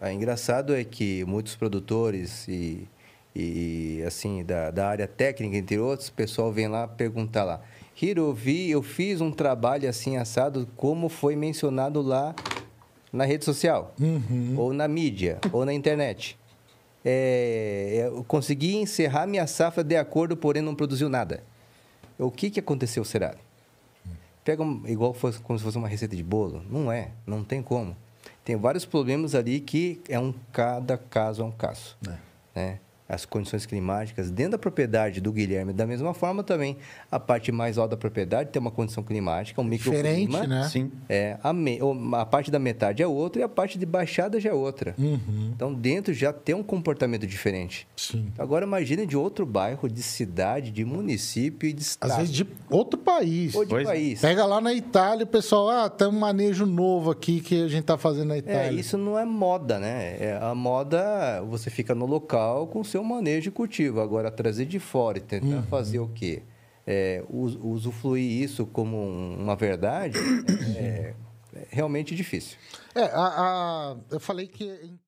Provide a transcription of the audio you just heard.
Ah, engraçado é que muitos produtores e, e assim da, da área técnica, entre outros, o pessoal vem lá perguntar lá. Hiro, eu, vi, eu fiz um trabalho assim assado, como foi mencionado lá na rede social, uhum. ou na mídia, ou na internet. É, é eu consegui encerrar minha safra de acordo, porém não produziu nada. O que, que aconteceu, será? Hum. Pega um, igual fosse, como se fosse uma receita de bolo. Não é, não tem como. Tem vários problemas ali que é um cada caso é um caso. É. Né? as condições climáticas dentro da propriedade do Guilherme. Da mesma forma também, a parte mais alta da propriedade tem uma condição climática, um microclima. Diferente, né? Sim. É, a, me, a parte da metade é outra e a parte de baixada já é outra. Uhum. Então, dentro já tem um comportamento diferente. Sim. Agora, imagine de outro bairro, de cidade, de município e de estado. Às vezes de outro país. Ou de pois é. país. Pega lá na Itália, o pessoal, ah, tem um manejo novo aqui que a gente está fazendo na é, Itália. É, isso não é moda, né? É, a moda, você fica no local com o seu seu manejo e cultivo. Agora, trazer de fora e tentar uhum. fazer o quê? É, usufruir isso como uma verdade é, é realmente difícil. É, a, a, eu falei que é